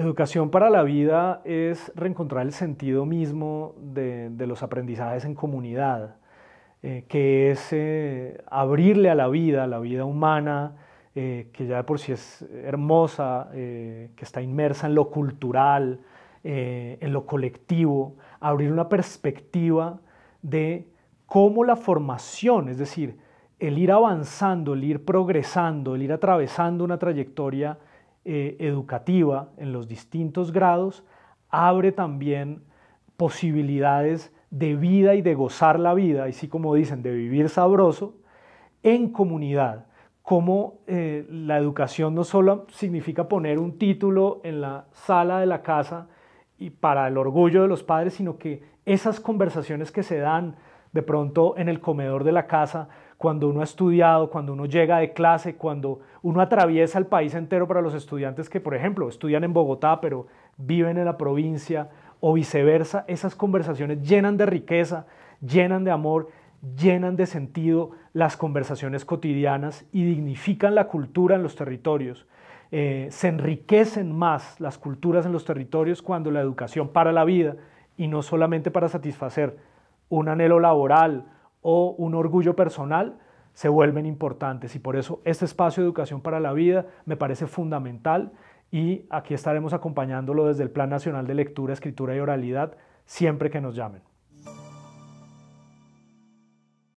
Educación para la vida es reencontrar el sentido mismo de, los aprendizajes en comunidad, eh, que es eh, abrirle a la vida, a la vida humana, eh, que ya por sí es hermosa, que está inmersa en lo cultural, en lo colectivo, abrir una perspectiva de cómo la formación, es decir, el ir avanzando, el ir progresando, el ir atravesando una trayectoria, eh, educativa en los distintos grados abre también posibilidades de vida y de gozar la vida, y sí como dicen, de vivir sabroso, en comunidad. Como eh, la educación no solo significa poner un título en la sala de la casa y para el orgullo de los padres, sino que esas conversaciones que se dan de pronto en el comedor de la casa cuando uno ha estudiado, cuando uno llega de clase, cuando uno atraviesa el país entero para los estudiantes que, por ejemplo, estudian en Bogotá, pero viven en la provincia o viceversa, esas conversaciones llenan de riqueza, llenan de amor, llenan de sentido las conversaciones cotidianas y dignifican la cultura en los territorios. Eh, se enriquecen más las culturas en los territorios cuando la educación para la vida y no solamente para satisfacer un anhelo laboral, o un orgullo personal se vuelven importantes y por eso este espacio de educación para la vida me parece fundamental y aquí estaremos acompañándolo desde el Plan Nacional de Lectura, Escritura y Oralidad siempre que nos llamen.